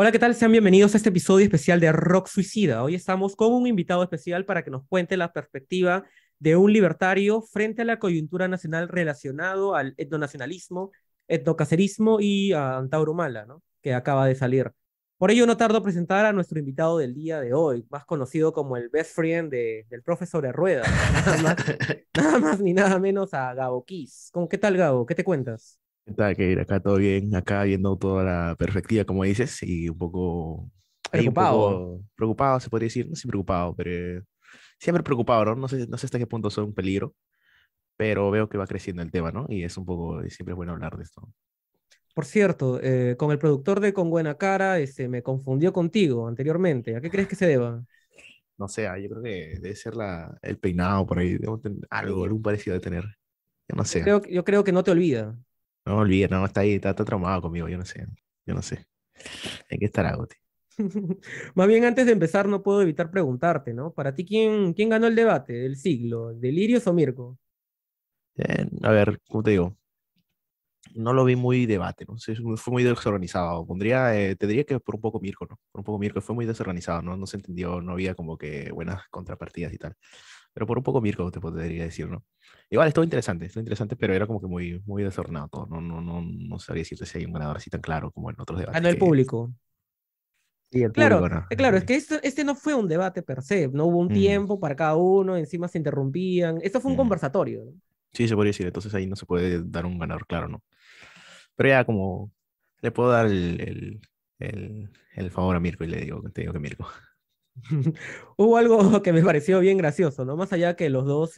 Hola, ¿qué tal? Sean bienvenidos a este episodio especial de Rock Suicida. Hoy estamos con un invitado especial para que nos cuente la perspectiva de un libertario frente a la coyuntura nacional relacionado al etnonacionalismo, etnocacerismo y a Mala, ¿no? que acaba de salir. Por ello, no tardo presentar a nuestro invitado del día de hoy, más conocido como el best friend del profesor de Rueda, nada más, ni nada menos a Gabo Kiss. ¿Cómo, qué tal, Gabo? ¿Qué te cuentas? Está que acá todo bien, acá viendo toda la perspectiva, como dices, y un poco preocupado. preocupado, se podría decir, no sé, preocupado, pero siempre preocupado, ¿no? No sé, no sé hasta qué punto soy un peligro, pero veo que va creciendo el tema, ¿no? Y es un poco, siempre es bueno hablar de esto. Por cierto, eh, con el productor de Con Buena Cara, este, me confundió contigo anteriormente. ¿A qué crees que se deba? No sé, ah, yo creo que debe ser la, el peinado por ahí, algo, algún parecido de tener. Yo no sé. yo creo que no te olvida. No olvides, no, está ahí, está, traumado conmigo, yo no sé, yo no sé. ¿En qué estar Goti? Más bien antes de empezar, no puedo evitar preguntarte, ¿no? Para ti, ¿quién, quién ganó el debate del siglo? ¿Delirios o Mirko? Eh, a ver, ¿cómo te digo? No lo vi muy debate, ¿no? fue muy desorganizado. Pondría, eh, te que por un poco Mirko, ¿no? Por un poco Mirko, fue muy desorganizado, ¿no? No se entendió, no había como que buenas contrapartidas y tal pero por un poco Mirko te podría decir, ¿no? Igual, estuvo interesante, estuvo interesante, pero era como que muy, muy desordenado todo. No, no, no, no sabría decirte si hay un ganador así tan claro como en otros ah, debates. no, el público. claro, eh, claro, es que este, no fue un debate per se, no hubo un mm. tiempo para cada uno, encima se interrumpían, esto fue un mm. conversatorio. Sí, se podría decir, entonces ahí no se puede dar un ganador claro, ¿no? Pero ya como le puedo dar el, el, el, el favor a Mirko y le digo, te digo que Mirko. Hubo algo que me pareció bien gracioso, ¿no? Más allá que los dos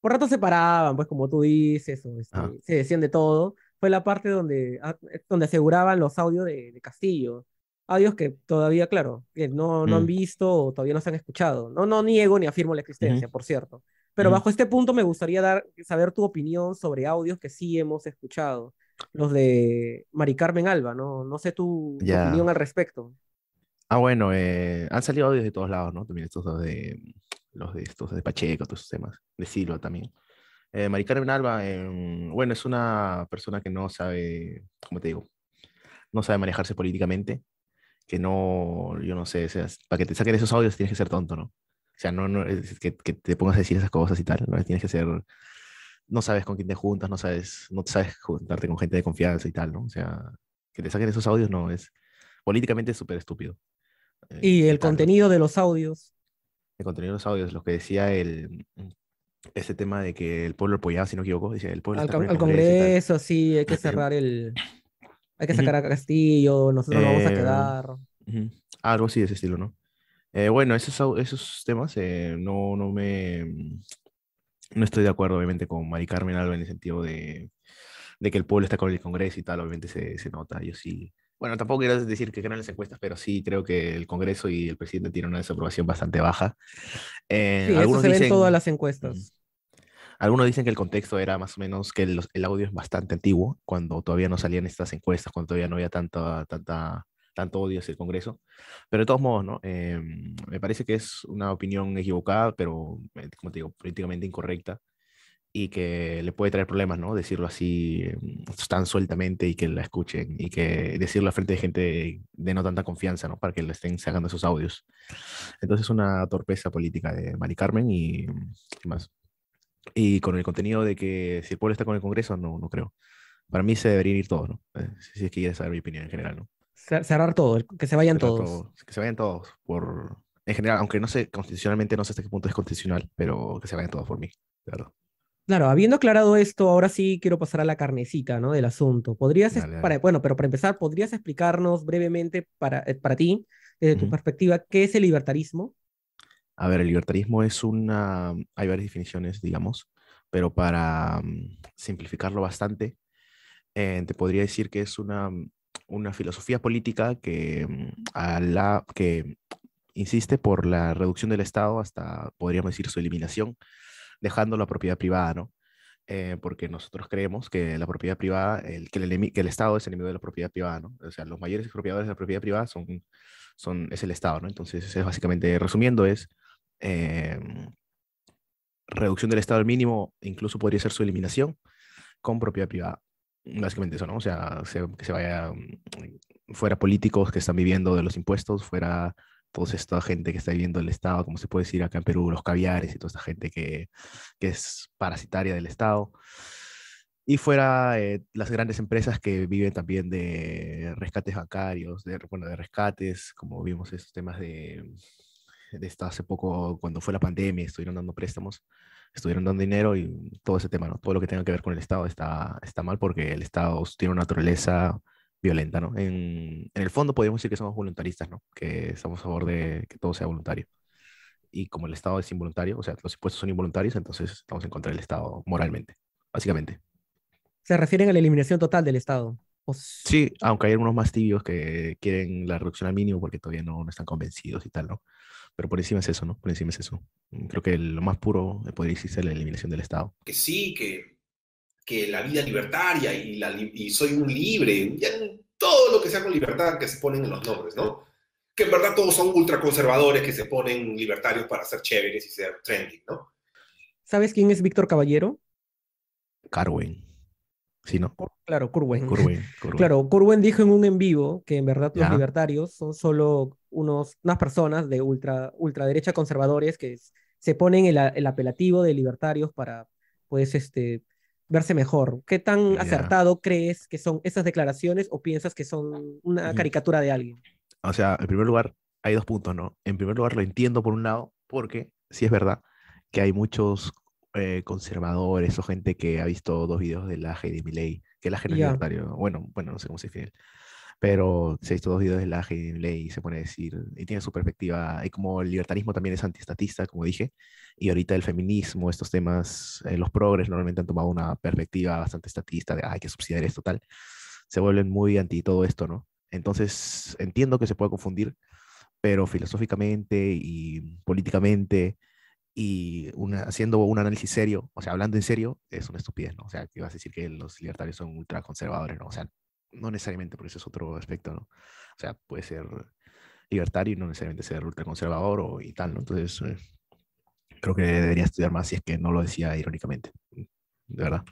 por rato se paraban, pues como tú dices, o, ah. este, se decían de todo, fue la parte donde, ah, eh, donde aseguraban los audios de, Castillo. Audios que todavía, claro, que no, no han mm. visto o todavía no se han escuchado. No, no niego ni afirmo la existencia, por cierto. Pero bajo este punto me gustaría dar, saber tu opinión sobre audios que sí hemos escuchado. Los de Mari Carmen Alba, ¿no? No sé tu opinión al respecto. Ah, bueno, eh, han salido audios de todos lados, ¿no? También estos dos de los de estos de Pacheco, todos esos temas, de Silo también. Eh, Maricarmen Alba, em, bueno, es una persona que no sabe, ¿cómo te digo? No sabe manejarse políticamente, que no, yo no sé, o sea, para que te saquen esos audios tienes que ser tonto, ¿no? O sea, no, que, te pongas a decir esas cosas y tal, tienes que ser, no sabes con quién te juntas, no sabes, no sabes juntarte con gente de confianza y tal, ¿no? O sea, que te saquen esos audios no es políticamente súper estúpido y eh, el contenido de los audios. El contenido de los audios, lo que decía el, ese tema de que el pueblo apoyaba, si no me equivoco, decía el pueblo. Al, Congreso, sí, hay que cerrar el. Hay que sacar a Castillo, nosotros nos vamos a eh, quedar. Ah, algo así de ese estilo, ¿no? Eh, bueno, esos, esos temas no, no me. No estoy de acuerdo, obviamente, con Mari Carmen Alba en el sentido de, de que el pueblo está con el Congreso y tal, obviamente se, se nota. Yo sí bueno, tampoco quiero decir que crean las encuestas, pero sí creo que el Congreso y el presidente tienen una desaprobación bastante baja. Eh, algunos se dicen, todas las encuestas. Algunos dicen que el contexto era más o menos que el, audio es bastante antiguo, cuando todavía no salían estas encuestas, cuando todavía no había tanta, tanta, tanto odio hacia el Congreso. Pero de todos modos, ¿no? Eh, me parece que es una opinión equivocada, pero, eh, como te digo, políticamente incorrecta y que le puede traer problemas, ¿no? Decirlo así mm, tan sueltamente y que la escuchen y que decirlo a frente de gente de no tanta confianza, ¿no? Para que le estén sacando esos audios. Entonces, una torpeza política de Mari Carmen y mm, más. Y con el contenido de que si el pueblo está con el Congreso, no, no creo. Para mí se deberían ir todos, ¿no? Eh, si es que quieres saber mi opinión en general, ¿no? Cerrar todo, que se vayan todos. Que se vayan todos, por... en general, aunque no sé, constitucionalmente no sé hasta qué punto es constitucional, pero que se vayan todos por mí, verdad. Claro, habiendo aclarado esto, ahora sí quiero pasar a la carnecita, ¿no? Del asunto. Podrías, bueno, pero para empezar, ¿podrías explicarnos brevemente para, eh, para ti, desde tu perspectiva, qué es el libertarismo? A ver, el libertarismo es una, hay varias definiciones, digamos, pero para mm, simplificarlo bastante, eh, te podría decir que es una, mm, una filosofía política que, mm, a la, que insiste por la reducción del Estado hasta, podríamos decir, su eliminación dejando la propiedad privada, ¿no? Eh, porque nosotros creemos que la propiedad privada, el, que, el Estado es enemigo de la propiedad privada, ¿no? O sea, los mayores expropiadores de la propiedad privada son, son, es el Estado, ¿no? Entonces, es básicamente, resumiendo, es eh, reducción del Estado al mínimo, incluso podría ser su eliminación con propiedad privada. Básicamente eso, ¿no? O sea, que se vaya mm, fuera políticos que están viviendo de los impuestos, fuera toda esta gente que está viviendo el Estado, como se puede decir acá en Perú, los caviares y toda esta gente que, que es parasitaria del Estado. Y fuera eh, las grandes empresas que viven también de rescates bancarios, de, bueno, de rescates, como vimos estos temas de, de hace poco, cuando fue la pandemia, estuvieron dando préstamos, estuvieron dando dinero y todo ese tema, ¿no? Todo lo que tenga que ver con el Estado está, está mal porque el Estado tiene una naturaleza violenta, ¿no? En, el fondo podríamos decir que somos voluntaristas, ¿no? Que estamos a favor de que todo sea voluntario. Y como el Estado es involuntario, o sea, los impuestos son involuntarios, entonces estamos en contra del Estado moralmente, básicamente. Se refieren a la eliminación total del Estado. Sí, aunque hay algunos más tibios que quieren la reducción al mínimo porque todavía no, no, están convencidos y tal, ¿no? Pero por encima es eso, ¿no? Por encima es eso. Creo que lo más puro eh, podría decirse la eliminación del Estado. Que sí, que que la vida libertaria y, la, y soy un libre, todo lo que sea con libertad que se ponen en los nombres, ¿no? Que en verdad todos son ultraconservadores que se ponen libertarios para ser chéveres y ser trending, ¿no? ¿Sabes quién es Víctor Caballero? Carwen. Sí, ¿no? Claro, Curwen. Curwen, Claro, Curwen dijo en un en vivo que en verdad los libertarios son solo unos, unas personas de ultra, ultraderecha conservadores que se ponen el, el apelativo de libertarios para, pues, este, verse mejor. ¿Qué tan acertado crees que son esas declaraciones o piensas que son una caricatura de alguien? O sea, en primer lugar, hay dos puntos, ¿no? En primer lugar, lo entiendo por un lado, porque sí es verdad que hay muchos eh, conservadores o gente que ha visto dos videos de la J.D. Milley, que la general libertario, bueno, bueno, no sé cómo se dice, pero se hizo dos de la ley y se pone a decir, y tiene su perspectiva, y como el libertarismo también es antiestatista, como dije, y ahorita el feminismo, estos temas, eh, los progres normalmente han tomado una perspectiva bastante estatista de, ah, hay que subsidiar esto, tal, se vuelven muy anti todo esto, ¿no? Entonces, entiendo que se puede confundir, pero filosóficamente y políticamente y haciendo un análisis serio, o sea, hablando en serio, es una estupidez, ¿no? O sea, que vas a decir que los libertarios son ultraconservadores, ¿no? O sea, no necesariamente, porque ese es otro aspecto, ¿no? O sea, puede ser libertario y no necesariamente ser ultraconservador o y tal, ¿no? Entonces, eh, creo que debería estudiar más si es que no lo decía irónicamente, de verdad.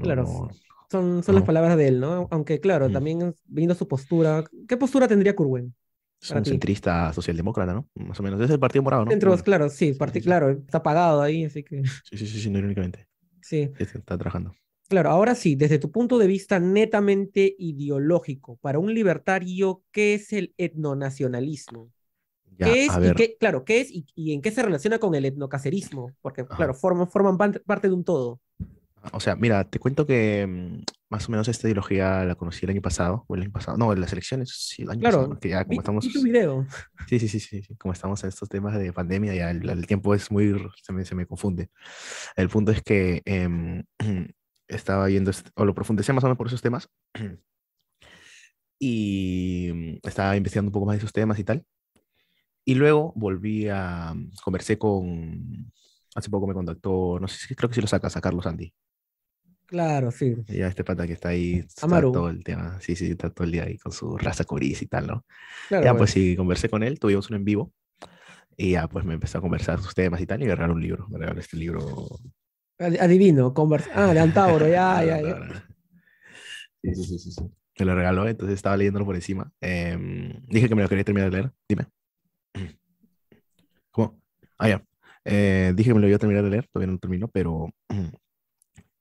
claro, son, son las palabras de él, ¿no? Aunque claro, mm. también viendo su postura, ¿qué postura tendría Curwen? Es un centrista socialdemócrata, ¿no? Más o menos, es el Partido Morado, ¿no? Dentro, claro, sí, claro, está pagado ahí, así que... Sí, sí, sí, sí no irónicamente. Sí. Está trabajando. Claro, ahora sí, desde tu punto de vista netamente ideológico, para un libertario, ¿qué es el etnonacionalismo? ¿Qué es y qué, claro, qué es y, en qué se relaciona con el etnocacerismo? Porque, claro, forman, parte de un todo. O sea, mira, te cuento que mm, más o menos esta ideología la conocí el año pasado, o el año pasado, no, en las elecciones, sí, el año claro, pasado, como estamos... tu video. Sí, sí, sí, sí, como estamos en estos temas de pandemia, ya el, tiempo es muy, se me, se me, confunde. El punto es que em, estaba yendo, este, o lo profundicé más o menos por esos temas, y mm, estaba investigando un poco más de esos temas y tal. Y luego volví a, mm, conversé con, hace poco me contactó, no sé si creo que si lo sacas a Carlos Andy. Claro, sí. Ya este pata que está ahí, está todo el tema, sí, sí, está todo el día ahí con su raza curis y tal, ¿no? Claro, ya, pues sí, conversé con él, tuvimos un en vivo, y ya, pues me empezó a conversar sus temas y tal, y me un libro, me este libro Adivino, conversa. Ah, de Antauro, ya, ya, ya. Sí, sí, sí, sí. lo regaló, entonces estaba leyéndolo por encima. Em, dije que me lo quería terminar de leer. Dime. ¿Cómo? Ah, ya. Eh, dije que me lo iba a terminar de leer, todavía no lo termino, pero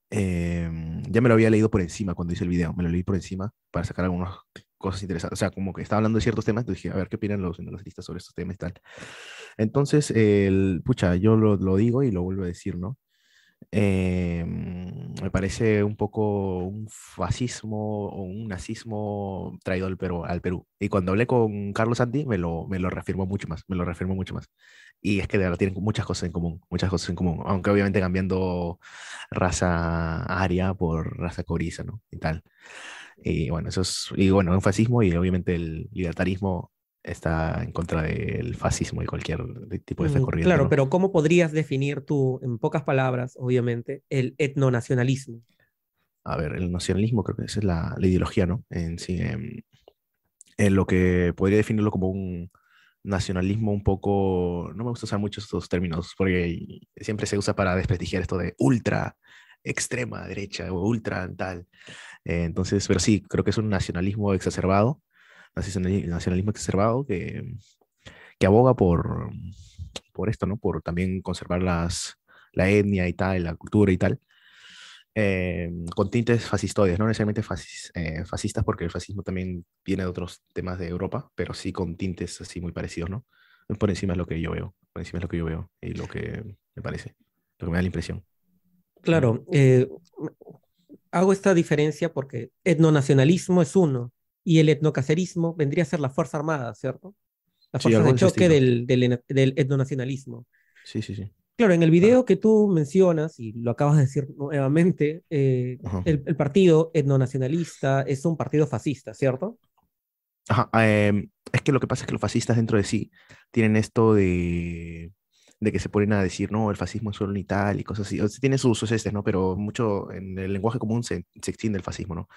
em, ya me lo había leído por encima cuando hice el video. Me lo leí por encima para sacar algunas cosas interesantes. O sea, como que estaba hablando de ciertos temas, entonces dije, a ver qué opinan los analistas sobre estos temas y tal. Entonces, el, pucha, yo lo digo y lo vuelvo a decir, ¿no? Eh, mm, me parece un poco un fascismo o un nazismo traído al Perú, al Perú. Y cuando hablé con Carlos Santi, me lo, me lo reafirmó mucho más, me lo mucho más. Y es que de verdad tienen muchas cosas en común, muchas cosas en común, aunque obviamente cambiando raza aria por raza coriza, ¿no? Y tal. Y bueno, eso es, y bueno, un fascismo y obviamente el libertarismo está en contra del fascismo y cualquier tipo de esta mm, corriente. Claro, pero ¿cómo podrías definir tú, en pocas palabras, obviamente, el etnonacionalismo? A ver, el nacionalismo creo que esa es la, ideología, ¿no? En sí, em, en, lo que podría definirlo como un nacionalismo un poco, no me gusta usar mucho estos términos, porque siempre se usa para desprestigiar esto de ultra, extrema derecha o ultra tal. Eh, entonces, pero sí, creo que es un nacionalismo exacerbado nacionalismo conservado que, que aboga por, por esto, ¿no? Por también conservar las, la etnia y tal, la cultura y tal. Eh, con tintes fascistoides, no necesariamente eh, fascistas, porque el fascismo también viene de otros temas de Europa, pero sí con tintes así muy parecidos, ¿no? Por encima es lo que yo veo, por encima es lo que yo veo y lo que me parece, lo que me da la impresión. Claro, eh, hago esta diferencia porque etnonacionalismo es uno y el etnocacerismo vendría a ser la Fuerza Armada, ¿cierto? La fuerza de choque del, etnonacionalismo. Sí, sí, sí. Claro, en el video que tú mencionas, y lo acabas de decir nuevamente, eh, el, partido etnonacionalista es un partido fascista, ¿cierto? Ajá, em, es que lo que pasa es que los fascistas dentro de sí tienen esto de de que se ponen a decir, no, el fascismo es solo en tal y cosas así. O tiene sus, usos este, ¿no? Pero mucho en el lenguaje común se, se extiende el fascismo, ¿no?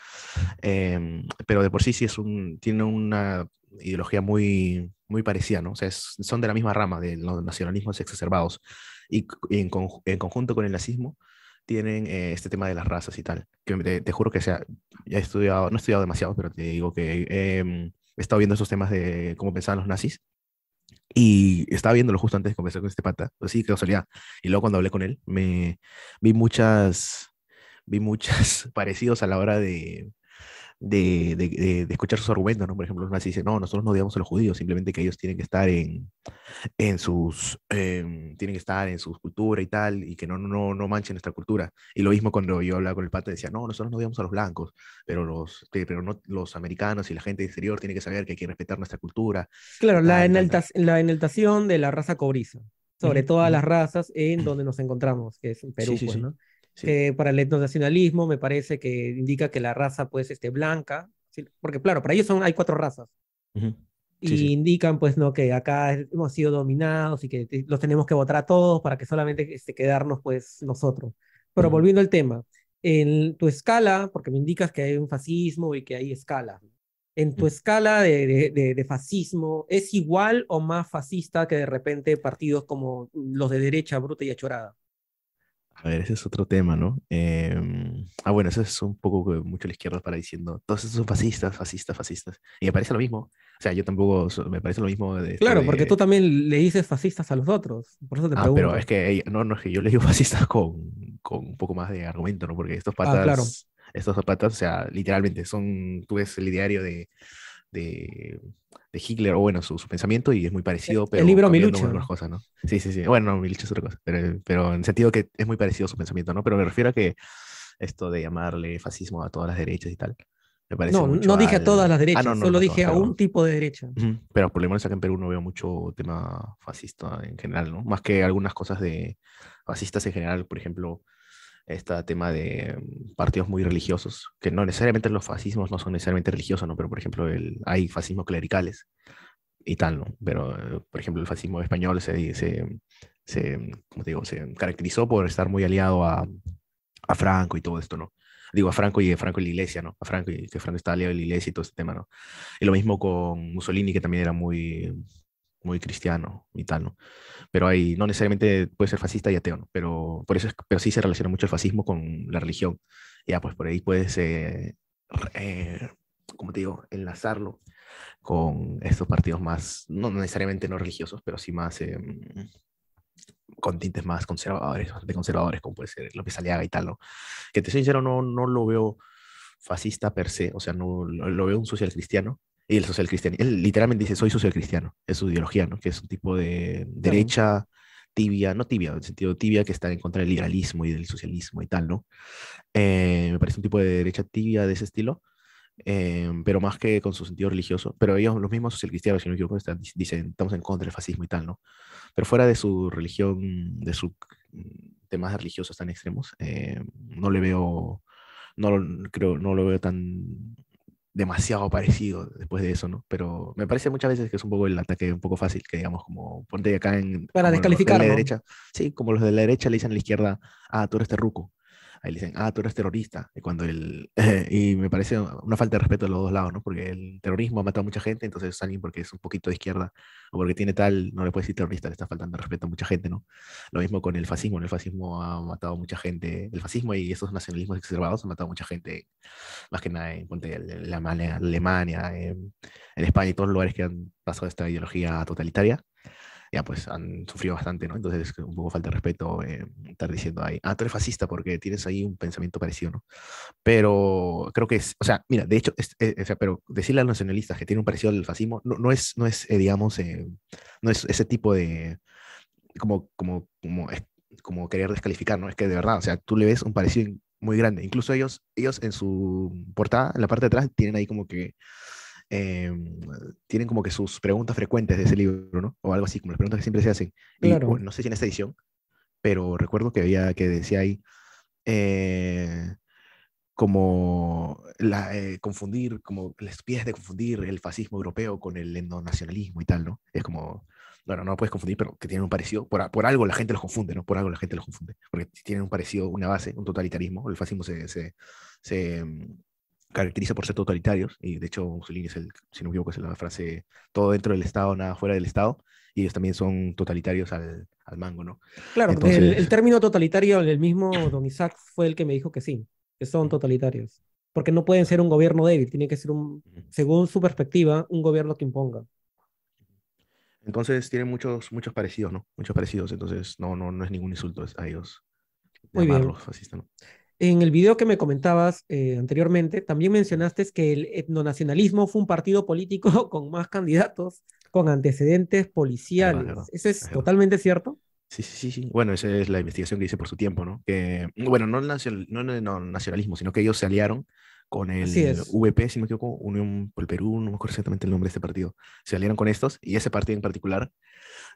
Em, pero de por sí sí es un, tiene una ideología muy, muy parecida, ¿no? O sea, son de la misma rama de los nacionalismos exacerbados y, en, conjunto con el nazismo tienen eh, este tema de las razas y tal. Que te, juro que sea, ya he estudiado, no he estudiado demasiado, pero te digo que em, he estado viendo esos temas de cómo pensaban los nazis y estaba viéndolo justo antes de conversar con este pata, así casualidad. Y luego cuando hablé con él, me vi muchas, vi muchas parecidos a la hora de, de, de, escuchar sus argumentos, ¿no? Por ejemplo, los nazis dicen, no, nosotros no odiamos a los judíos, simplemente que ellos tienen que estar en, en sus, em, tienen que estar en su cultura y tal, y que no, no, no manchen nuestra cultura. Y lo mismo cuando yo hablaba con el pata, decía, no, nosotros no odiamos a los blancos, pero los, pero no, los americanos y la gente exterior tiene que saber que hay que respetar nuestra cultura. Claro, la, la enaltación de la raza cobriza sobre todas las razas en donde nos encontramos, que es Perú, pues, ¿no? Eh, para el etnonacionalismo me parece que indica que la raza pues esté blanca, porque claro, para ellos son, hay cuatro razas. y indican pues no que acá hemos sido dominados y que los tenemos que votar a todos para que solamente este, quedarnos pues nosotros. Pero volviendo al tema, en tu escala, porque me indicas que hay un fascismo y que hay escala, en tu escala de, de, de, fascismo, ¿es igual o más fascista que de repente partidos como los de derecha bruta y achorada? A ver, ese es otro tema, ¿no? Em, ah, bueno, eso es un poco mucho la izquierda para diciendo, todos esos son fascistas, fascistas, fascistas. Y me parece lo mismo. O sea, yo tampoco, me parece lo mismo. De claro, porque tú también le dices fascistas a los otros. Por ah, Pero es que, no, no, es que yo le digo fascistas con, un poco más de argumento, ¿no? Porque estos ah, patas, claro. estos patas, o sea, literalmente, son, tú ves el ideario de de Hitler, o bueno, su, pensamiento, y es muy parecido, pero... El libro Milucho. ¿no? Sí, sí, sí. Bueno, no, Milucho es otra cosa, pero, en el sentido que es muy parecido su pensamiento, ¿no? Pero me refiero a que esto de llamarle fascismo a todas las derechas y tal. Me no, no dije a todas las ah, derechas, solo dije a un tipo de derecha. Pero por lo menos acá en Perú no veo mucho tema fascista en general, ¿no? Más que algunas cosas de fascistas en general, por ejemplo, este tema de mm, partidos muy religiosos, que no necesariamente los fascismos no son necesariamente religiosos, ¿no? Pero, por ejemplo, el, hay fascismos clericales y tal, ¿no? Pero, eh, por ejemplo, el fascismo español se, se, se digo, se caracterizó por estar muy aliado a, a Franco y todo esto, ¿no? digo, a Franco y a Franco y la iglesia, ¿no? A Franco y que Franco está aliado a la iglesia y todo este tema, ¿no? Y lo mismo con Mussolini, que también era muy, muy cristiano y tal, ¿no? Pero ahí no necesariamente puede ser fascista y ateo, ¿no? Pero, por eso pero sí se relaciona mucho el fascismo con la religión. Ya, pues por ahí puedes, eh, eh como te digo, enlazarlo con estos partidos más, no necesariamente no religiosos, pero sí más, eh, con tintes más conservadores, de conservadores, como puede ser López Aliaga y tal, ¿no? Que te soy sincero, no, no lo veo fascista per se, o sea, no lo veo un social cristiano, y el social cristiano. Él literalmente dice, soy social cristiano, es su ideología, ¿no? Que es un tipo de derecha tibia, no tibia, en el sentido tibia que está en contra del liberalismo y del socialismo y tal, ¿no? Eh, me parece un tipo de derecha tibia de ese estilo, em, pero más que con su sentido religioso. Pero ellos, los mismos social cristianos, si no me equivoco, dicen, estamos en contra del fascismo y tal, ¿no? Pero fuera de su religión, de sus temas religiosos tan extremos, em, no le veo, no, creo, no lo veo tan demasiado parecido después de eso, ¿no? Pero me parece muchas veces que es un poco el ataque un poco fácil, que digamos, como ponte acá en... Para descalificar. la derecha, sí, como los de la derecha le dicen a la izquierda, ah, tú eres terruco ahí le dicen, ah, tú eres terrorista. Y, cuando él y me parece una falta de respeto de los dos lados, ¿no? Porque el terrorismo ha matado a mucha gente, entonces alguien porque es un poquito de izquierda o porque tiene tal, no le puede decir terrorista, le está faltando respeto a mucha gente, ¿no? Lo mismo con el fascismo, el fascismo ha matado a mucha gente, el fascismo y esos nacionalismos exacerbados han matado a mucha gente, más que nada en la Alemania, en España y todos los lugares que han pasado esta ideología totalitaria ya pues han sufrido bastante, ¿no? Entonces un poco falta de respeto eh, estar diciendo ahí, ah, tú eres fascista porque tienes ahí un pensamiento parecido, ¿no? Pero creo que es, o sea, mira, de hecho, es, eh, pero decirle a los nacionalistas que tiene un parecido al fascismo no, no es, no es eh, digamos, no es ese tipo de, como, como, como, como querer descalificar, ¿no? Es que de verdad, o sea, tú le ves un parecido muy grande. Incluso ellos, ellos en su portada, en la parte de atrás, tienen ahí como que Em, tienen como que sus preguntas frecuentes de ese libro, ¿no? O algo así, como las preguntas que siempre se hacen. no sé si en esta edición, pero recuerdo que había que decía ahí eh, como la, eh, confundir, como les pies de confundir el fascismo europeo con el endonacionalismo y tal, ¿no? Es como, bueno, no lo puedes confundir, pero que tienen un parecido, por, por, algo la gente los confunde, ¿no? Por algo la gente los confunde, porque tienen un parecido, una base, un totalitarismo, el fascismo se, se caracteriza por ser totalitarios, y de hecho Mussolini es el, si no me equivoco, es la frase, todo dentro del Estado, nada fuera del Estado, y ellos también son totalitarios al, al mango, ¿no? Claro, el, término totalitario, el mismo Don Isaac fue el que me dijo que sí, que son totalitarios, porque no pueden ser un gobierno débil, tiene que ser un, según su perspectiva, un gobierno que imponga. Entonces tienen muchos, muchos parecidos, ¿no? Muchos parecidos, entonces no, no, no es ningún insulto a ellos. Muy bien. ¿no? En el video que me comentabas eh, anteriormente, también mencionaste que el etnonacionalismo fue un partido político con más candidatos con antecedentes policiales. ¿Eso es totalmente cierto? Sí, sí, sí. Bueno, esa es la investigación que hice por su tiempo, ¿no? Que, bueno, no el, nacionalismo, sino que ellos se aliaron con el VP, si me equivoco, Unión por el Perú, no me acuerdo exactamente el nombre de este partido. Se aliaron con estos y ese partido en particular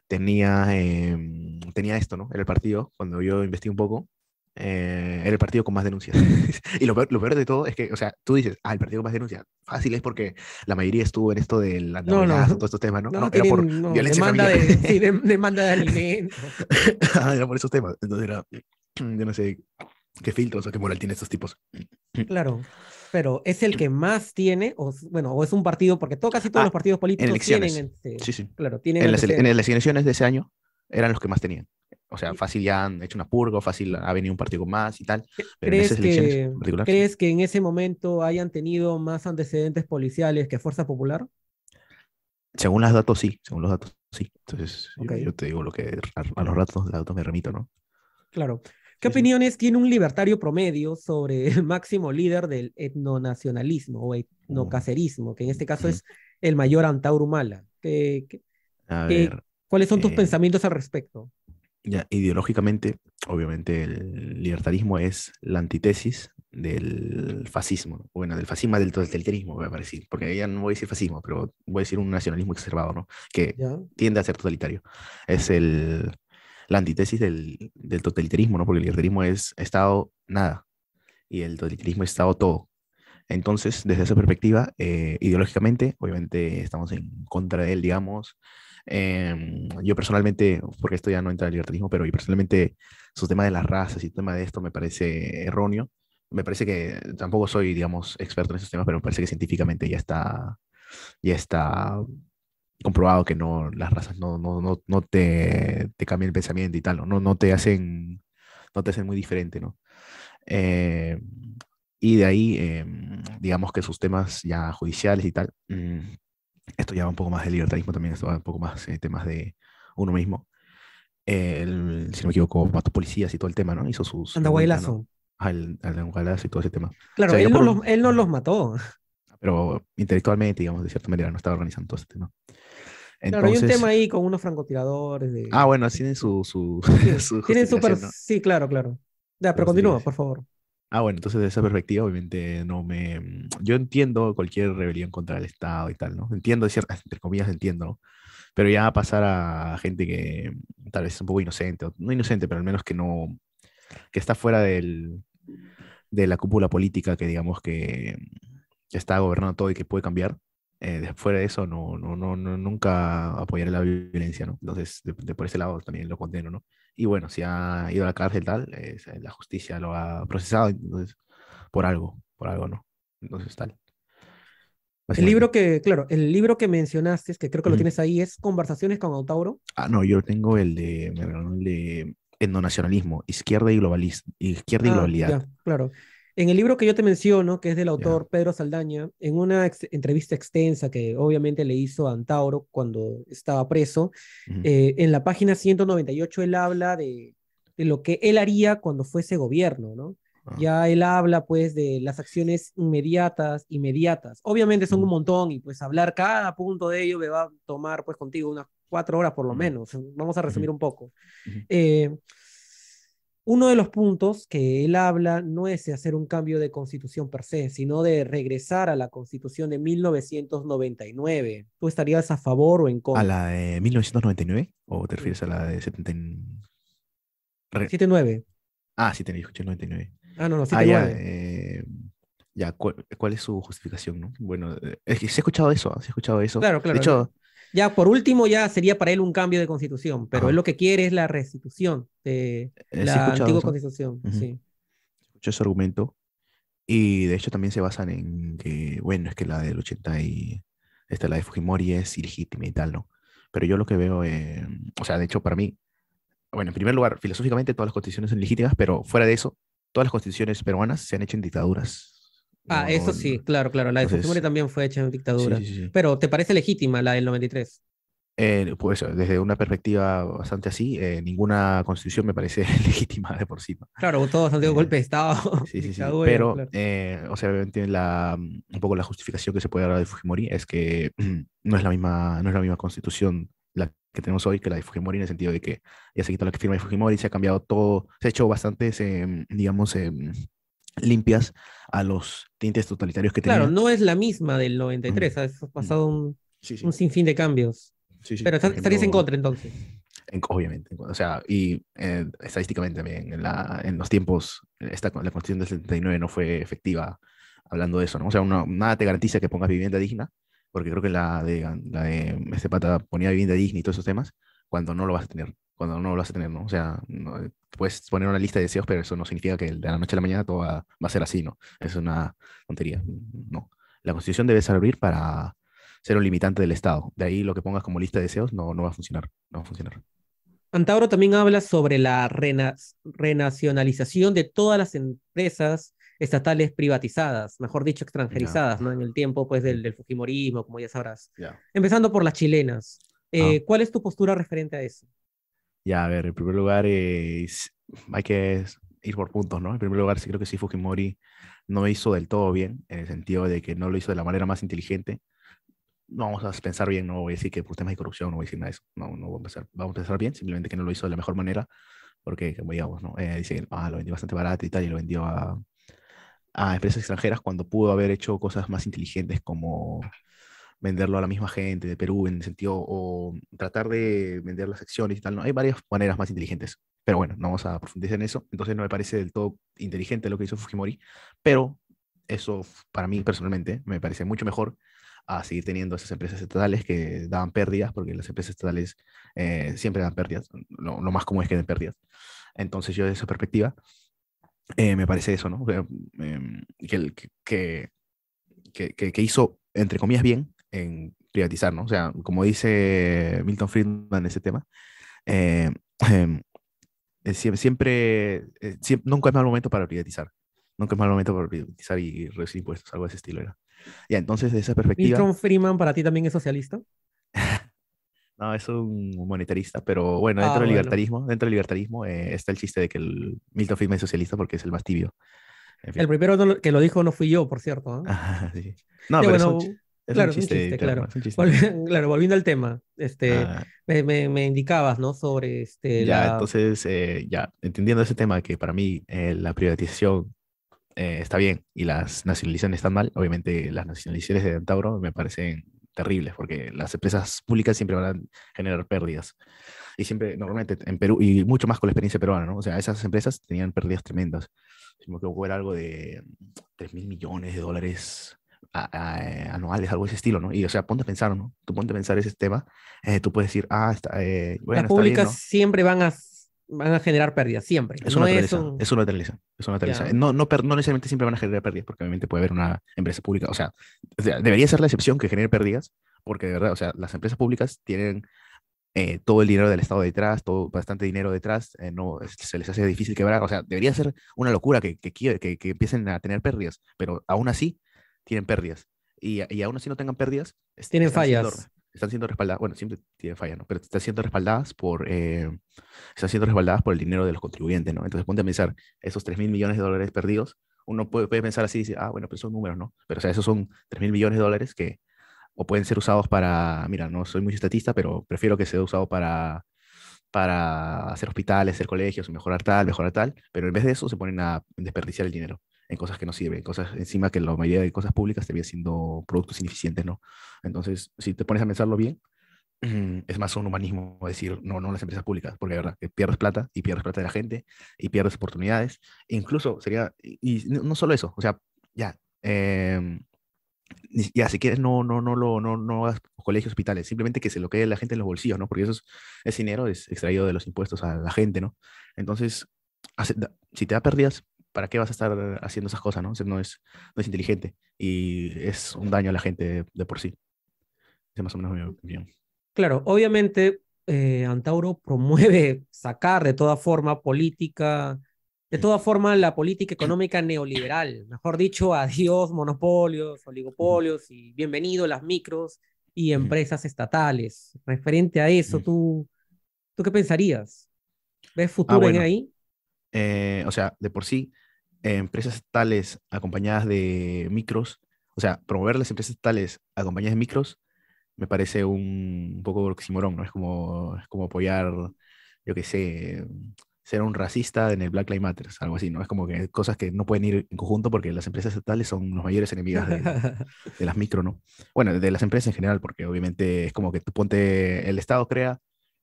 tenía, em, tenía esto, ¿no? Era el partido, cuando yo investigué un poco, eh, era el partido con más denuncias. y lo peor, lo peor, de todo es que, o sea, tú dices, ah, el partido con más denuncias. Fácil es porque la mayoría estuvo en esto del no, no, no. todos estos temas, ¿no? No, era por violencia demanda De, sí, demanda de alimentos. ah, era por esos temas. Entonces era, yo no sé qué filtros o qué moral tienen estos tipos. Claro pero es el que más tiene, o bueno, o es un partido, porque todo, casi todos ah, los partidos políticos en tienen. Este, sí, sí. Claro, tienen en, las, elecciones de ese año eran los que más tenían. O sea, fácil ya han hecho una purga, fácil ha venido un partido más y tal. Pero ¿Crees, que, en ese momento hayan tenido más antecedentes policiales que Fuerza Popular? Según los datos, sí. Según los datos, sí. Entonces, yo, te digo lo que a, los datos, datos me remito, ¿no? Claro. ¿Qué opiniones tiene un libertario promedio sobre el máximo líder del etnonacionalismo o uh. etnocacerismo, que en este caso es el mayor Antaurumala? mala a ¿Cuáles son tus eh. pensamientos al respecto? Ya, ideológicamente, obviamente, el libertarismo es la antítesis del fascismo, bueno, del fascismo, del totalitarismo, voy a decir, porque ya no voy a decir fascismo, pero voy a decir un nacionalismo exacerbado, ¿no? Que tiende a ser totalitario. Es el, la antítesis del, del, totalitarismo, ¿no? Porque el libertarismo es Estado nada y el totalitarismo es Estado todo. Entonces, desde esa perspectiva, eh, ideológicamente, obviamente estamos en contra de él, digamos, Em, yo personalmente, porque esto ya no entra en el libertarismo, pero yo personalmente, su tema de las razas y temas tema de esto me parece erróneo. Me parece que tampoco soy, digamos, experto en esos temas, pero me parece que científicamente ya está, ya está comprobado que no, las razas no, no, no, no te, te, cambian el pensamiento y tal, no, no te hacen, no te hacen muy diferente, ¿no? Em, y de ahí, em, digamos que sus temas ya judiciales y tal, mm, esto ya va un poco más de libertarismo también, esto va un poco más de eh, temas de uno mismo. El, si no me equivoco, mató Policías y todo el tema, ¿no? Hizo sus... Andahuaylazo. Andahuaylazo y todo ese tema. Claro, él, no los, mató. Ah, pero intelectualmente, digamos, de cierta manera, no estaba organizando todo ese tema. claro, hay un tema ahí con unos francotiradores. De... Ah, bueno, tienen su. su, su tienen súper Sí, claro, claro. Ya, pero, continúa, eh, por favor. Ah, bueno, entonces desde esa perspectiva, obviamente, no me. Mm, yo entiendo cualquier rebelión contra el Estado y tal, ¿no? Entiendo, ciertas, entre comillas, entiendo, ¿no? Pero ya pasar a gente que mm, tal vez es un poco inocente, o, no inocente, pero al menos que no. que está fuera del, de la cúpula política que, digamos, que mm, está gobernando todo y que puede cambiar. Eh, fuera de eso, no, no, no, nunca apoyaré la violencia, ¿no? Entonces, de por ese lado también lo condeno, ¿no? Y bueno, si ha ido a la cárcel tal, eh, la justicia lo ha procesado, entonces, por algo, por algo no. Entonces tal. El libro que, claro, el libro que mencionaste, es que creo que lo tienes ahí, es Conversaciones con Autauro. Ah, no, yo tengo el de, me de Endonacionalismo, izquierda y, globaliz izquierda y ah, globalidad. Ya, claro. En el libro que yo te menciono, que es del autor Pedro Saldaña, en una entrevista extensa que obviamente le hizo a Antauro cuando estaba preso, eh, en la página 198 él habla de, de, lo que él haría cuando fuese gobierno, ¿no? Ah. Ya él habla pues de las acciones inmediatas, inmediatas. Obviamente son un montón y pues hablar cada punto de ello me va a tomar pues contigo unas cuatro horas por lo menos. Vamos a resumir un poco. Eh, uno de los puntos que él habla no es de hacer un cambio de constitución per se, sino de regresar a la constitución de 1999. ¿Tú estarías a favor o en contra? ¿A la de 1999? ¿O te refieres a la de 79? Ah, 79. Ah, sí, tenía 99. Ah, no, no, 79. Ah, ya, eh, ¿cuál, es su justificación? ¿no? Bueno, eh, es que se ha escuchado eso, ¿ah? se ha escuchado eso. Claro, De hecho, claro ya, por último, ya sería para él un cambio de constitución, pero es él lo que quiere es la restitución de eh, la antigua constitución. sí. ese argumento y de hecho también se basan en que, bueno, es que la del 80 y esta, la de Fujimori es ilegítima y tal, ¿no? Pero yo lo que veo, em, o sea, de hecho para mí, bueno, en primer lugar, filosóficamente todas las constituciones son legítimas, pero fuera de eso, todas las constituciones peruanas se han hecho en dictaduras Ah, eso sí, claro, claro. La de Fujimori también fue hecha en dictadura. Pero ¿te parece legítima la del 93? Eh, pues desde una perspectiva bastante así, eh, ninguna constitución me parece legítima de por sí. Claro, todos han eh, tenido golpe de Estado. Sí, sí, sí. Pero, o sea, obviamente la, un poco la justificación que se puede dar de Fujimori es que no es la misma, no es la misma constitución la que tenemos hoy que la de Fujimori, en el sentido de que ya se quitó la que firma de Fujimori, se ha cambiado todo, se ha hecho bastantes, em, digamos, em, limpias a los tintes totalitarios que claro, Claro, no es la misma del 93, Ha pasado un, sinfín de cambios. Pero estarías en contra entonces. obviamente. O sea, y eh, estadísticamente también, en, la, en, los tiempos, la constitución del 79 no fue efectiva hablando de eso, ¿no? O sea, nada te garantiza que pongas vivienda digna, porque creo que la de, la este pata ponía vivienda digna y todos esos temas, cuando no lo vas a tener cuando no lo vas a tener, ¿no? O sea, eh, puedes poner una lista de deseos, pero eso no significa que de la noche a la mañana todo va, a ser así, ¿no? Es una tontería, no. La constitución debe servir para ser un limitante del Estado. De ahí lo que pongas como lista de deseos no, no va a funcionar, no va a funcionar. Antauro también habla sobre la renacionalización de todas las empresas estatales privatizadas, mejor dicho, extranjerizadas, ¿no? En el tiempo, pues, del, fujimorismo, como ya sabrás. Empezando por las chilenas. Ah. Eh, ¿Cuál es tu postura referente a eso? Ya, a ver, en primer lugar es, hay que ir por puntos, ¿no? En primer lugar, sí creo que sí Fujimori no hizo del todo bien, en el sentido de que no lo hizo de la manera más inteligente. No vamos a pensar bien, no voy a decir que por temas de corrupción, no voy a decir nada de eso, no, no voy a vamos a pensar bien, simplemente que no lo hizo de la mejor manera, porque, como digamos, ¿no? Eh, ah, lo vendió bastante barato y tal, y lo vendió a, a empresas extranjeras cuando pudo haber hecho cosas más inteligentes como venderlo a la misma gente de Perú en el sentido, o tratar de vender las acciones y tal. ¿no? Hay varias maneras más inteligentes, pero bueno, no vamos a profundizar en eso. Entonces no me parece del todo inteligente lo que hizo Fujimori, pero eso para mí personalmente me parece mucho mejor a seguir teniendo esas empresas estatales que daban pérdidas, porque las empresas estatales eh, siempre dan pérdidas, lo, más común es que den pérdidas. Entonces yo desde esa perspectiva eh, me parece eso, ¿no? Em, que, que, que, que, hizo, entre comillas, bien, en privatizar, ¿no? O sea, como dice Milton Friedman en ese tema, eh, em, eh, siempre, eh, siempre, nunca es mal momento para privatizar. Nunca es mal momento para privatizar y reducir impuestos, algo de ese estilo era. Ya, entonces, de esa perspectiva... ¿Milton Friedman para ti también es socialista? no, es un monetarista, pero bueno, ah, dentro del libertarismo, dentro del libertarismo está el chiste de que el Milton Friedman es socialista porque es el más tibio. El primero que lo dijo no fui yo, por cierto. sí. No, pero claro, chiste, claro. claro, volviendo al tema, este, ah. me, me, indicabas, ¿no? Sobre este. Ya, entonces, eh, ya, entendiendo ese tema que para mí eh, la privatización eh, está bien y las nacionalizaciones están mal, obviamente las nacionalizaciones de Antauro me parecen terribles porque las empresas públicas siempre van a generar pérdidas. Y siempre, normalmente en Perú, y mucho más con la experiencia peruana, ¿no? O sea, esas empresas tenían pérdidas tremendas. Si me equivoco, algo de 3 mil millones de dólares eh, anuales, algo de ese estilo, ¿no? Y, o sea, ponte a pensar, ¿no? Tú ponte a pensar ese tema, eh, tú puedes decir, ah, está, eh, públicas siempre van a, van a generar pérdidas, siempre. Es una no es, una es una No, necesariamente siempre van a generar pérdidas, porque obviamente puede haber una empresa pública, o sea, debería ser la excepción que genere pérdidas, porque de verdad, o sea, las empresas públicas tienen todo el dinero del Estado detrás, todo, bastante dinero detrás, no, se les hace difícil quebrar, o sea, debería ser una locura que, que, que, empiecen a tener pérdidas, pero aún así tienen pérdidas. Y, y aún así no tengan pérdidas. Tienen fallas. están siendo respaldadas, bueno, siempre tienen fallas, ¿no? Pero están siendo respaldadas por, eh, están siendo respaldadas por el dinero de los contribuyentes, ¿no? Entonces ponte a pensar, esos 3 mil millones de dólares perdidos, uno puede, pensar así, dice, ah, bueno, pero son números, ¿no? Pero o sea, esos son 3 mil millones de dólares que o pueden ser usados para, mira, no soy muy estatista, pero prefiero que sea usado para, para hacer hospitales, hacer colegios, mejorar tal, mejorar tal, pero en vez de eso se ponen a desperdiciar el dinero en cosas que no sirven, cosas encima que la mayoría de cosas públicas te siendo productos ineficientes, ¿no? Entonces, si te pones a pensarlo bien, mm, es más un humanismo decir no, no las empresas públicas, porque la verdad que pierdes plata y pierdes plata de la gente y pierdes oportunidades. incluso sería, y, no solo eso, o sea, ya, eh, ya si quieres no, no, no, lo, no, no hagas colegios, hospitales, simplemente que se lo quede la gente en los bolsillos, ¿no? Porque eso es, ese dinero es extraído de los impuestos a la gente, ¿no? Entonces, si te da pérdidas, ¿para qué vas a estar haciendo esas cosas, no? no es, es inteligente y es un daño a la gente de, por sí. es más o menos mi mm. opinión. Claro, obviamente eh, Antauro promueve sacar de toda forma política, de toda forma la política económica neoliberal. Mejor dicho, adiós monopolios, oligopolios y bienvenido las micros y empresas estatales. Referente a eso, ¿tú, ¿tú qué pensarías? ¿Ves ah, futuro en ahí? Eh, o sea, de por sí, empresas tales acompañadas de micros, o sea, promover las empresas tales acompañadas de micros, me parece un, un poco oximorón, ¿no? Es como, es como apoyar, yo qué sé, ser un racista en el Black Lives Matter, algo así, ¿no? Es como que cosas que no pueden ir en conjunto porque las empresas estatales son los mayores enemigos de, las micro, ¿no? Bueno, de las empresas en general, porque obviamente es como que tú ponte, el Estado crea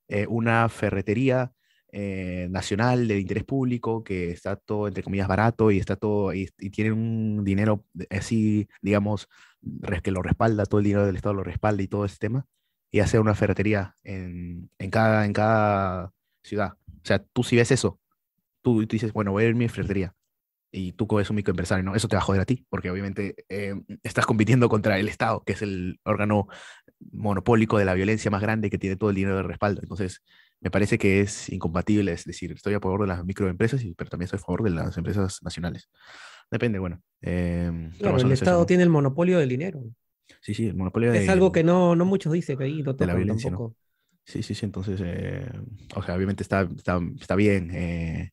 eh, una ferretería eh, nacional del interés público, que está todo, entre comillas, barato y está todo, y, un dinero así, digamos, que lo respalda, todo el dinero del Estado lo respalda y todo ese tema, y hacer una ferretería en, en, cada, en cada ciudad. O sea, tú si ves eso, tú, dices, bueno, voy a ir a mi ferretería. Y tú es un microempresario, ¿no? Eso te va a joder a ti, porque obviamente eh, estás compitiendo contra el Estado, que es el órgano monopólico de la violencia más grande que tiene todo el dinero de respaldo. Entonces, me parece que es incompatible, es decir, estoy a favor de las microempresas, pero también estoy a favor de las empresas nacionales. Depende, bueno. Em, claro, el Estado tiene el monopolio del dinero. Sí, sí, el monopolio del Es algo que no, no muchos dicen que ahí no Sí, sí, sí, entonces, eh, o sea, obviamente está, está, está bien, eh,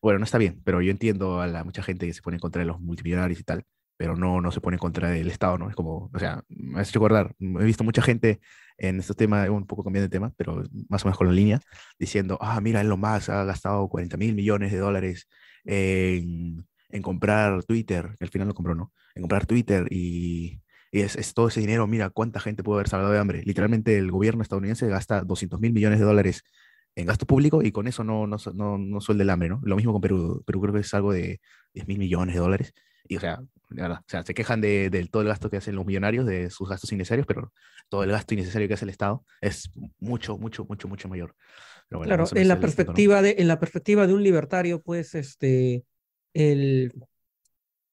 bueno, no está bien, pero yo entiendo a la mucha gente que se pone en contra de los multimillonarios y tal, pero no, no se pone en contra del Estado, ¿no? Es como, o sea, me has hecho he visto mucha gente en estos temas, eh, un poco cambiando de tema, pero más o menos con la línea, diciendo, ah, mira, lo más, ha gastado 40 mil millones de dólares en, comprar Twitter, que al final lo compró, ¿no? En comprar Twitter y, es, todo ese dinero, mira cuánta gente puede haber salvado de hambre. Literalmente el gobierno estadounidense gasta 200 mil millones de dólares en gasto público y con eso no, no, no, no el hambre, ¿no? Lo mismo con Perú. Perú creo que es algo de 10 mil millones de dólares y o sea, se quejan de, todo el gasto que hacen los millonarios, de sus gastos innecesarios, pero todo el gasto innecesario que hace el Estado es mucho, mucho, mucho, mucho mayor. claro, en la, perspectiva de, en la perspectiva de un libertario, pues este, el,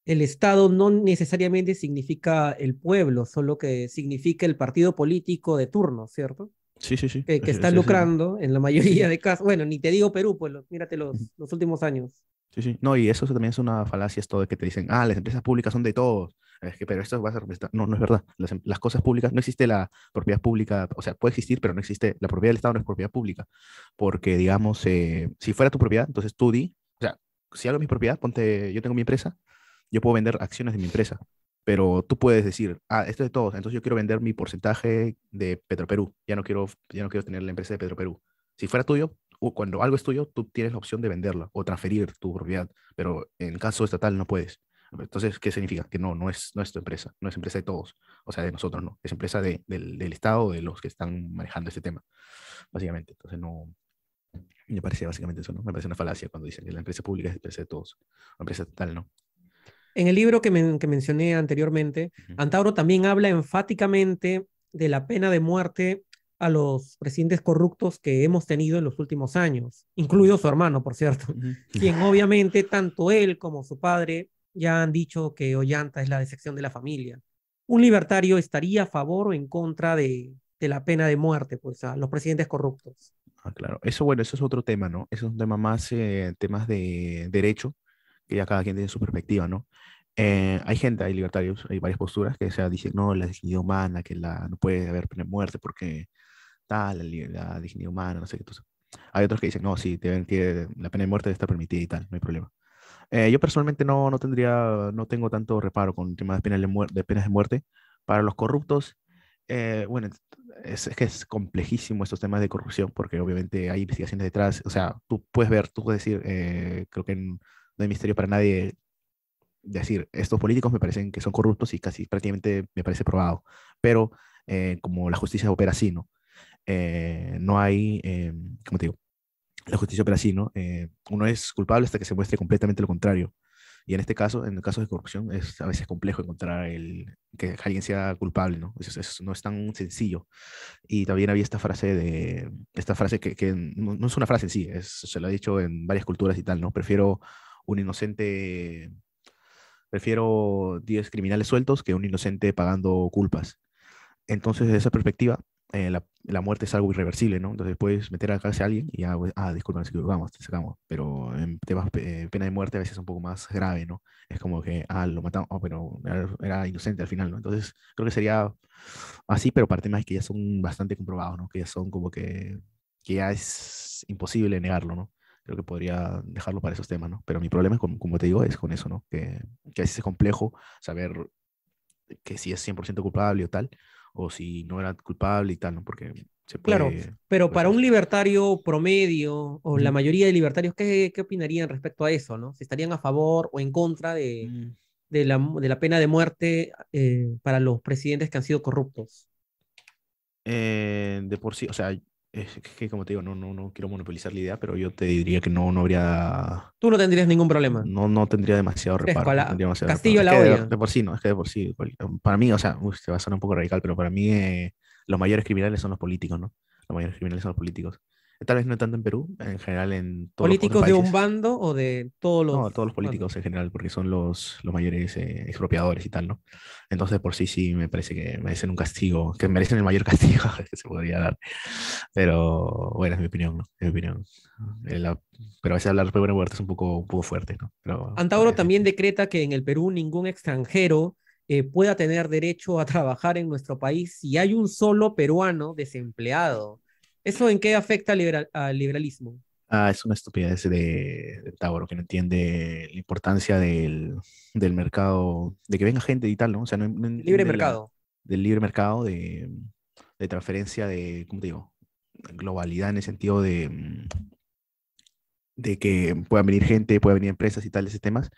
el Estado no necesariamente significa el pueblo, solo que significa el partido político de turno, ¿cierto? Sí, sí, sí. que, está lucrando en la mayoría de casos. Bueno, ni te digo Perú, pues mírate los, los últimos años. Sí, sí. No, y eso también es una falacia, esto de que te dicen, ah, las empresas públicas son de todos. Es que, pero esto va a ser. No, no es verdad. Em, las, cosas públicas, no existe la propiedad pública, o sea, puede existir, pero no existe. La propiedad del Estado no es propiedad pública. Porque, digamos, eh, si fuera tu propiedad, entonces tú di, o sea, si hago mi propiedad, ponte, yo tengo mi empresa, yo puedo vender acciones de mi empresa. Pero tú puedes decir, ah, esto es de todos, entonces yo quiero vender mi porcentaje de Petroperú. Ya no quiero, ya no quiero tener la empresa de Perú, Si fuera tuyo, cuando algo es tuyo, tú tienes la opción de venderla o transferir tu propiedad, pero en caso estatal no puedes. Entonces, ¿qué significa? Que no, no es, no es tu empresa, no es empresa de todos, o sea, de nosotros no, es empresa del, del, Estado, de los que están manejando este tema, básicamente. Entonces, no, me parece básicamente eso, ¿no? Me parece una falacia cuando dicen que la empresa pública es empresa de todos, la empresa estatal no. En el libro que, que mencioné anteriormente, Antauro también habla enfáticamente de la pena de muerte a los presidentes corruptos que hemos tenido en los últimos años, incluido su hermano, por cierto, quien obviamente tanto él como su padre ya han dicho que Ollanta es la decepción de la familia. Un libertario estaría a favor o en contra de, de la pena de muerte, pues a los presidentes corruptos. Ah, claro. Eso, bueno, eso es otro tema, ¿no? Eso es un tema más, eh, temas de derecho, que ya cada quien tiene su perspectiva, ¿no? Eh, hay gente, hay libertarios, hay varias posturas que se sea, dicen, no, la dignidad humana, que la, no puede haber pena de muerte porque tal, la, dignidad humana, no sé qué. Entonces, hay otros que dicen, no, sí, deben que la pena de muerte está permitida y tal, no hay problema. Eh, yo personalmente no, no tendría, no tengo tanto reparo con temas de penas de, muerte, penas de muerte. Para los corruptos, eh, bueno, es, que es complejísimo estos temas de corrupción porque obviamente hay investigaciones detrás. O sea, tú puedes ver, tú puedes decir, eh, creo que no hay misterio para nadie decir, estos políticos me parecen que son corruptos y casi prácticamente me parece probado. Pero como la justicia opera así, ¿no? Eh, no hay, eh, como te digo? La justicia pero así, ¿no? Eh, uno es culpable hasta que se muestre completamente lo contrario. Y en este caso, en el caso de corrupción, es a veces complejo encontrar el, que alguien sea culpable, ¿no? Eso, no es tan sencillo. Y también había esta frase de, esta frase que, no, es una frase en sí, es, se lo ha dicho en varias culturas y tal, ¿no? Prefiero un inocente, prefiero 10 criminales sueltos que un inocente pagando culpas. Entonces, desde esa perspectiva, eh, la, muerte es algo irreversible, ¿no? Entonces puedes meter a cárcel a alguien y ya, ah, disculpa, vamos, te sacamos. Pero en temas de eh, pena de muerte a veces es un poco más grave, ¿no? Es como que, ah, lo matamos, oh, pero era, inocente al final, ¿no? Entonces creo que sería así, pero para temas que ya son bastante comprobados, ¿no? Que ya son como que, que ya es imposible negarlo, ¿no? Creo que podría dejarlo para esos temas, ¿no? Pero mi problema, es como te digo, es con eso, ¿no? Que, que a es complejo saber que si es 100% culpable o tal, o si no era culpable y tal, ¿no? Porque se puede... Claro, pero para un libertario promedio, o la mayoría de libertarios, ¿qué, ¿qué, opinarían respecto a eso, no? ¿Se estarían a favor o en contra de, mm. de, la, pena de muerte eh, para los presidentes que han sido corruptos? Eh, de por sí, o sea, es que como te digo, no, no, no quiero monopolizar la idea, pero yo te diría que no, no habría. Tú no tendrías ningún problema. No, no tendría demasiado reparo. Castillo de, por sí, no, es que de por sí. Um, para mí, o sea, te se va a sonar un poco radical, pero para mí eh, los mayores criminales son los políticos, ¿no? Los mayores criminales son los políticos. Tal vez no tanto en Perú, en general en todos los ¿Políticos de un bando o de todos los.? No, todos los políticos en general, porque son los, los mayores eh, expropiadores y tal, ¿no? Entonces, por sí, sí, me parece que merecen un castigo, que merecen el mayor castigo que se podría dar. Pero bueno, es mi opinión, ¿no? Es mi opinión. Eh, pero a veces hablar de muerte es un poco, un poco fuerte, ¿no? Pero, Antauro también decreta que en el Perú ningún extranjero eh, pueda tener derecho a trabajar en nuestro país si hay un solo peruano desempleado. ¿Eso en qué afecta al, liberalismo? Ah, es una estupidez de, Tauro, que no entiende la importancia del, mercado, de que venga gente y tal, ¿no? O sea, no, libre mercado. del libre mercado, de, de transferencia de, ¿cómo te digo? Globalidad en el sentido de, mm, de que puedan venir gente, puedan venir empresas y tales temas.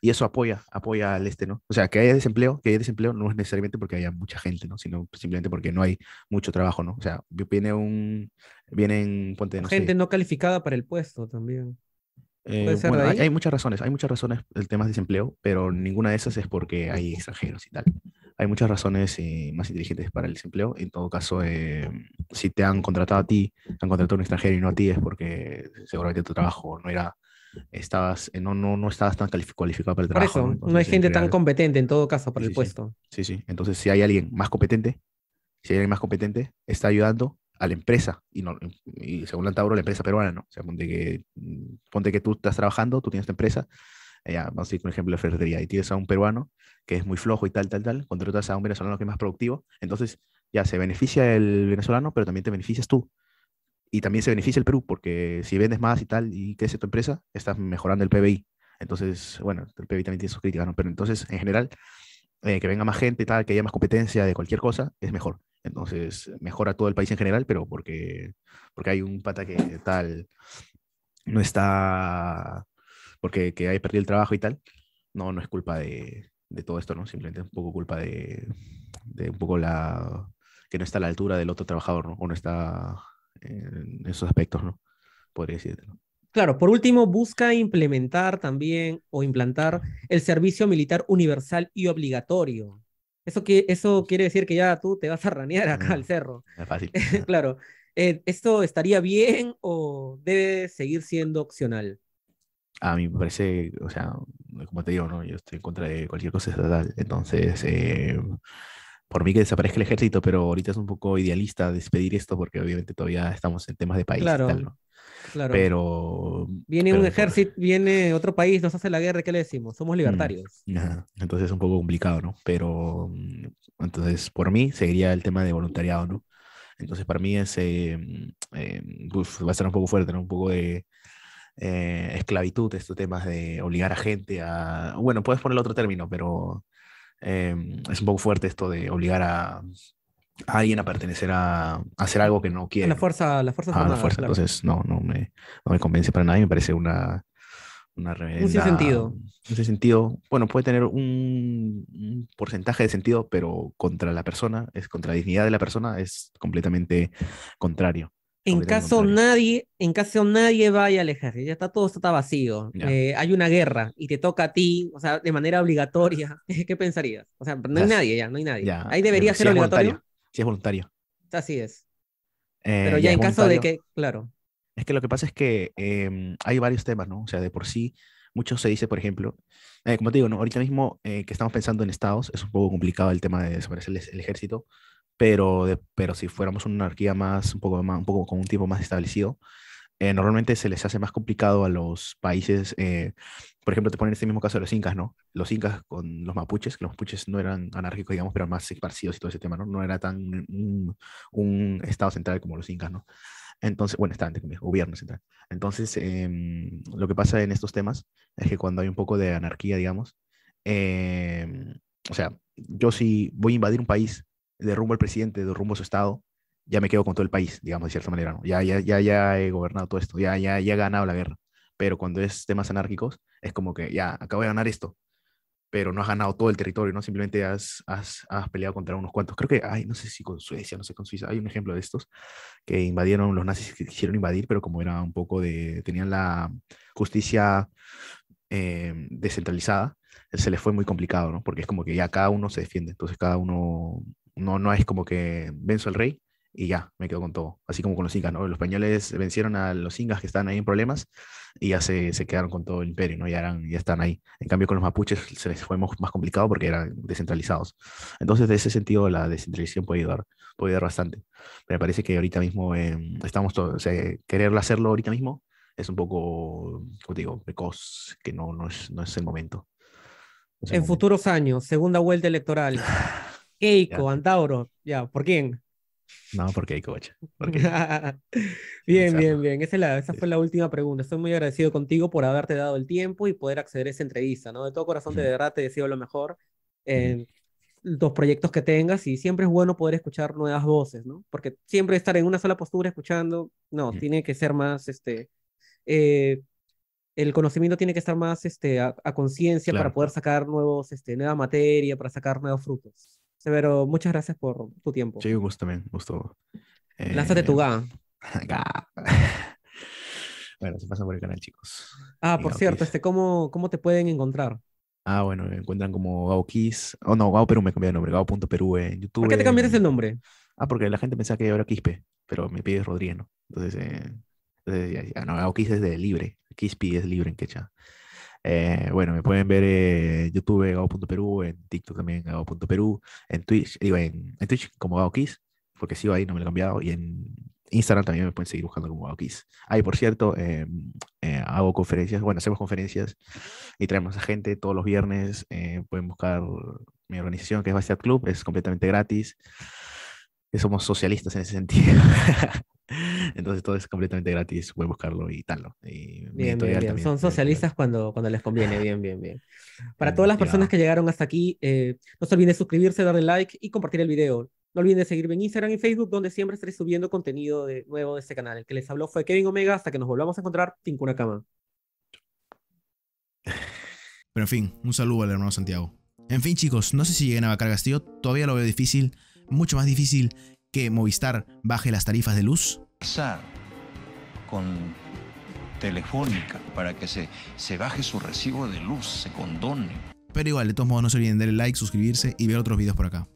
Y eso apoya, apoya al este, ¿no? O sea, que haya desempleo, que haya desempleo no es necesariamente porque haya mucha gente, ¿no? Sino simplemente porque no hay mucho trabajo, ¿no? O sea, viene un, vienen, Gente no calificada para el puesto también. Eh, hay, muchas razones, hay muchas razones del tema de desempleo, pero ninguna de esas es porque hay extranjeros y tal. Hay muchas razones eh, más inteligentes para el desempleo. En todo caso, eh, si te han contratado a ti, han contratado a un extranjero y no a ti, es porque seguramente tu trabajo no era, estabas, no, no, no estabas tan cualificado para el trabajo. Por eso, ¿no? hay gente tan competente en todo caso para el puesto. Sí, sí. Entonces, si hay alguien más competente, si hay alguien más competente, está ayudando, a la empresa, y, no, y según Lantauro, la empresa peruana, ¿no? O sea, ponte que, mm, ponte que tú estás trabajando, tú tienes tu empresa, eh, vamos a decir, por ejemplo, de ferretería, y tienes a un peruano que es muy flojo y tal, tal, tal, contratas a un venezolano que es más productivo, entonces ya se beneficia el venezolano, pero también te beneficias tú. Y también se beneficia el Perú, porque si vendes más y tal, y crece tu empresa, estás mejorando el PBI. Entonces, bueno, el PBI también tiene sus críticas, ¿no? Pero entonces, en general, eh, que venga más gente y tal, que haya más competencia de cualquier cosa, es mejor. Entonces, mejora todo el país en general, pero porque, porque hay un pata que tal no está, porque que perdido el trabajo y tal, no, no es culpa de, todo esto, ¿no? Simplemente es un poco culpa de, un poco la, que no está a la altura del otro trabajador, ¿no? O no está en esos aspectos, ¿no? Podría decirte, Claro, por último, busca implementar también o implantar el servicio militar universal y obligatorio. Eso, que, eso quiere decir que ya tú te vas a ranear acá mm, al cerro. Es fácil. claro. Eh, ¿Esto estaría bien o debe seguir siendo opcional? A mí me parece, o sea, como te digo, ¿no? yo estoy en contra de cualquier cosa estatal. Entonces, eh, por mí que desaparezca el ejército, pero ahorita es un poco idealista despedir esto porque obviamente todavía estamos en temas de país. Y tal, ¿no? Claro. Pero. Viene un ejército, viene otro país, nos hace la guerra, ¿qué le decimos? Somos mm, libertarios. entonces es un poco complicado, ¿no? Pero. Mm, entonces, por mí, seguiría el tema de voluntariado, ¿no? Entonces, para mí ese eh, mm, eh, va a ser un poco fuerte, ¿no? Un poco de. Eh, esclavitud, estos temas de obligar a gente a. Bueno, puedes poner otro término, pero. es un poco fuerte esto de obligar a alguien a pertenecer a, hacer algo que no quiere. La fuerza, la fuerza. fuerza. Entonces, no, no me, me convence para nadie. me parece una, una Un sentido. Un sentido. Bueno, puede tener un, porcentaje de sentido, pero contra la persona, es contra la dignidad de la persona, es completamente contrario. En caso nadie, en caso nadie vaya al ejército, ya está todo está vacío. Eh, hay una guerra y te toca a ti, o sea, de manera obligatoria. ¿Qué pensarías? O sea, no hay nadie ya, no hay nadie. Ahí debería ser obligatorio es voluntario. Así es. Eh, pero ya, en caso de que, claro. Es que lo que pasa es que em, hay varios temas, ¿no? O sea, de por sí, mucho se dice, por ejemplo, eh, como te digo, ¿no? ahorita mismo eh, que estamos pensando en estados, es un poco complicado el tema de desaparecer el, ejército, pero, pero si fuéramos una anarquía más, un poco, más, un poco con un tipo más establecido, eh, normalmente se les hace más complicado a los países, eh, por ejemplo, te ponen este mismo caso de los incas, ¿no? Los incas con los mapuches, que los mapuches no eran anárquicos, digamos, pero más esparcidos y todo ese tema, ¿no? No era tan un, estado central como los incas, ¿no? Entonces, bueno, está entre comillas, gobierno central. Entonces, em, lo que pasa en estos temas es que cuando hay un poco de anarquía, digamos, em, o sea, yo si voy a invadir un país, rumbo al presidente, derrumbo su estado, ya me quedo con todo el país, digamos, de cierta manera, ¿no? Ya, ya, ya, ya he gobernado todo esto, ya, ya, ya he ganado la guerra. Pero cuando es temas anárquicos, es como que ya, acabo de ganar esto, pero no has ganado todo el territorio, ¿no? Simplemente has, has, has peleado contra unos cuantos. Creo que, ay, no sé si con Suecia, no sé con Suiza, hay un ejemplo de estos que invadieron, los nazis que quisieron invadir, pero como era un poco de, tenían la justicia em, descentralizada, se les fue muy complicado, ¿no? Porque es como que ya cada uno se defiende, entonces cada uno, no, no es como que venzo al rey, y ya, me quedo con todo. Así como con los incas, ¿no? Los españoles vencieron a los incas que estaban ahí en problemas y ya se, se quedaron con todo el imperio, ¿no? Ya, eran, ya están ahí. En cambio, con los mapuches se les fue más complicado porque eran descentralizados. Entonces, de ese sentido, la descentralización puede ayudar, puede bastante. me parece que ahorita mismo em, estamos todos, hacerlo ahorita mismo es un poco, como digo, precoz, que no, no, es, no es el momento. en futuros años, segunda vuelta electoral. Keiko, Antauro, ya, ¿por quién? No, porque hay coach. bien, bien, bien. Esa, fue la última pregunta. Estoy muy agradecido contigo por haberte dado el tiempo y poder acceder a esa entrevista, ¿no? De todo corazón, de verdad, te deseo lo mejor en los proyectos que tengas y siempre es bueno poder escuchar nuevas voces, Porque siempre estar en una sola postura escuchando, no, tiene que ser más, este, eh, el conocimiento tiene que estar más este, a, conciencia para poder sacar nuevos, este, nueva materia, para sacar nuevos frutos. Severo, muchas gracias por tu tiempo. Sí, gusto también, gusto. tu eh, ga. bueno, se pasa por el canal, chicos. Ah, por cierto, pues. este, ¿cómo, ¿cómo te pueden encontrar? Ah, bueno, me encuentran como Gao Oh, no, Gao Perú me cambió de nombre, Gao.perú en YouTube. ¿Por qué te cambiaste el nombre? Ah, porque la gente pensaba que era Quispe, pero me pides Rodríguez, ¿no? Entonces, eh, ah, no, es de libre. Quispe es libre en quechua. Eh, bueno, me pueden ver eh, en YouTube, Perú, en TikTok también, Gabo.Perú, en Twitch, digo, en, Twitch como Gabo Kiss, porque sigo ahí, no me lo he cambiado, y en Instagram también me pueden seguir buscando como Kiss. Ahí por cierto, eh, hago conferencias, bueno, hacemos conferencias y traemos a gente todos los viernes. pueden buscar mi organización que es Bastiat Club, es completamente gratis. Somos socialistas en ese sentido. Entonces todo es completamente gratis, a buscarlo y tal. Y bien, bien, bien. Son socialistas cuando, cuando les conviene, bien, bien, bien. Para todas las personas que llegaron hasta aquí, eh, no se olviden de suscribirse, darle like y compartir el video. No olviden seguirme en Instagram y Facebook, donde siempre estaré subiendo contenido de nuevo de este canal. El que les habló fue Kevin Omega. Hasta que nos volvamos a encontrar, una Cama. Pero en fin, un saludo al hermano Santiago. En fin, chicos, no sé si lleguen a Bacar Castillo. Todavía lo veo difícil, mucho más difícil que Movistar baje las tarifas de luz con Telefónica para que se, se baje su recibo de luz, se condone. Pero igual, de todos modos, no se olviden darle like, suscribirse y ver otros videos por acá.